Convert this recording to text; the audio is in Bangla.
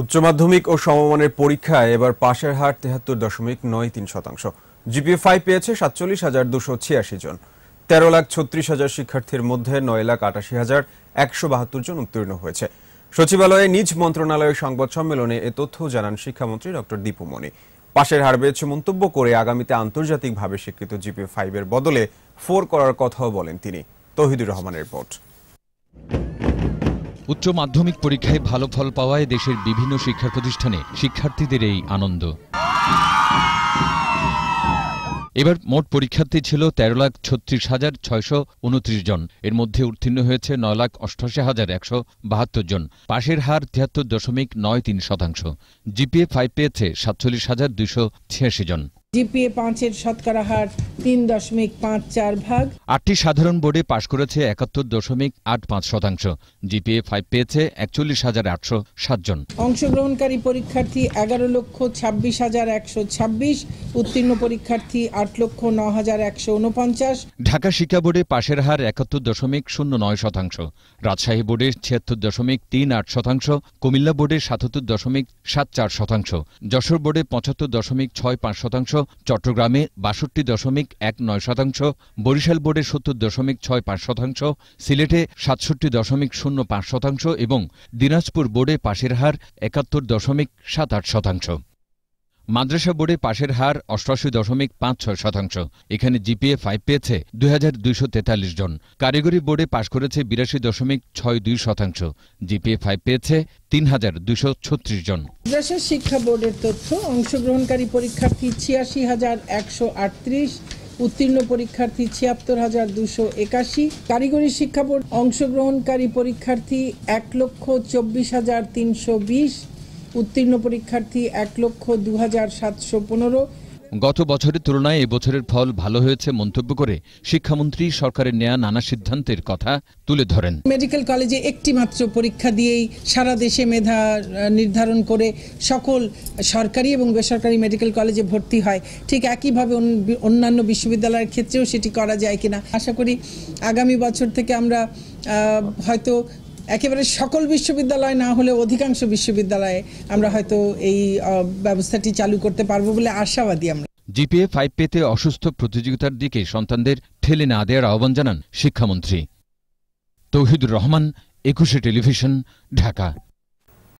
উচ্চ মাধ্যমিক ও সমমানের পরীক্ষায় এবার পাশের হার তেহাত্তর দশমিক নয় তিন শতাংশ জিপিএ ফাইভ পেয়েছে সাতচল্লিশ হাজার দুশো ছিয়াশি জন তেরো লাখ ছত্রিশ হাজার শিক্ষার্থীর মধ্যে নয় লাখ আটাশি হাজার একশো বাহাত্তর জন উত্তীর্ণ হয়েছে সচিবালয়ে নিজ মন্ত্রণালয়ের সংবাদ সম্মেলনে এ তথ্য জানান শিক্ষামন্ত্রী ডক্টর দীপুমণি পাশের হার বেড়েছে মন্তব্য করে আগামীতে আন্তর্জাতিকভাবে স্বীকৃত জিপিএ ফাইভের বদলে ফোর করার কথাও বলেন তিনি তহিদুর রহমানের রিপোর্ট উচ্চ মাধ্যমিক পরীক্ষায় ভালো ফল পাওয়ায় দেশের বিভিন্ন শিক্ষা প্রতিষ্ঠানে শিক্ষার্থীদের এই আনন্দ এবার মোট পরীক্ষার্থী ছিল তেরো লাখ ছত্রিশ হাজার ছয়শো উনত্রিশ জন এর মধ্যে উত্তীর্ণ হয়েছে নয় লাখ অষ্টআশি হাজার একশো বাহাত্তর জন পাশের হার তিয়াত্তর দশমিক নয় তিন শতাংশ জিপিএ ফাইভ পেয়েছে সাতচল্লিশ হাজার দুইশো ছিয়াশি জন জিপিএ পাঁচের শতকরা হার তিন দশমিক পাঁচ চার ভাগ আটটি সাধারণ বোর্ডে পাশ করেছে একাত্তর দশমিক আট পাঁচ শতাংশ জিপিএ ফাইভ পেয়েছে একচল্লিশ হাজার আটশো সাতজন অংশগ্রহণকারী পরীক্ষার্থী এগারো লক্ষ ছাব্বিশ হাজার একশো ছাব্বিশ উত্তীর্ণ পরীক্ষার্থী আট লক্ষ ন হাজার একশো উনপঞ্চাশ ঢাকা শিক্ষা বোর্ডে পাশের হার একাত্তর দশমিক শূন্য নয় শতাংশ রাজশাহী বোর্ডে ছিয়াত্তর দশমিক তিন আট শতাংশ কুমিল্লা বোর্ডে সাতাত্তর দশমিক সাত চার শতাংশ যশোর বোর্ডে পঁচাত্তর দশমিক ছয় পাঁচ শতাংশ চট্টগ্রামে বাষট্টি দশমিক এক নয় শতাংশ বরিশাল বোর্ডে সত্তর দশমিক ছয় পাঁচ শতাংশ সিলেটে সাতষট্টি দশমিক শূন্য পাঁচ শতাংশ এবং দিনাজপুর বোর্ডে পাশের হার একাত্তর দশমিক সাত আট শতাংশ মাদ্রাসা বোর্ডে পাশের হার অষ্টআশি দশমিক পাঁচ ছয় শতাংশ এখানে জিপিএ ফাইভ পেয়েছে দুই হাজার তেতাল্লিশ জন কারিগরি বোর্ডে পাশ করেছে বিরাশি দশমিক ছয় দুই শতাংশ জিপিএ ফাইভ পেয়েছে তিন হাজার দুইশো ছত্রিশ জন মাদ্রাসা শিক্ষা বোর্ডের তথ্য অংশগ্রহণকারী পরীক্ষার্থী ছিয়াশি হাজার একশো আটত্রিশ উত্তীর্ণ পরীক্ষার্থী ছিয়াত্তর হাজার দুশো একাশি কারিগরি শিক্ষা বোর্ড অংশগ্রহণকারী পরীক্ষার্থী এক লক্ষ চব্বিশ হাজার তিনশো বিশ উত্তীর্ণ পরীক্ষার্থী এক লক্ষ দু হাজার সাতশো পনেরো গত বছরের তুলনায় এবছরের ফল ভালো হয়েছে মন্তব্য করে শিক্ষামন্ত্রী সরকারের নেয়া নানা সিদ্ধান্তের কথা তুলে ধরেন মেডিকেল কলেজে একটি মাত্র পরীক্ষা দিয়েই সারা দেশে মেধা নির্ধারণ করে সকল সরকারি এবং বেসরকারি মেডিকেল কলেজে ভর্তি হয় ঠিক একইভাবে অন্যান্য বিশ্ববিদ্যালয়ের ক্ষেত্রেও সেটি করা যায় কিনা আশা করি আগামী বছর থেকে আমরা হয়তো একেবারে সকল বিশ্ববিদ্যালয় না হলে অধিকাংশ বিশ্ববিদ্যালয়ে আমরা হয়তো এই ব্যবস্থাটি চালু করতে পারবো বলে আশাবাদী আমরা জিপিএ ফাইভ পেতে অসুস্থ প্রতিযোগিতার দিকে সন্তানদের ঠেলে না দেওয়ার আহ্বান জানান শিক্ষামন্ত্রী তৌহিদুর রহমান একুশে টেলিভিশন ঢাকা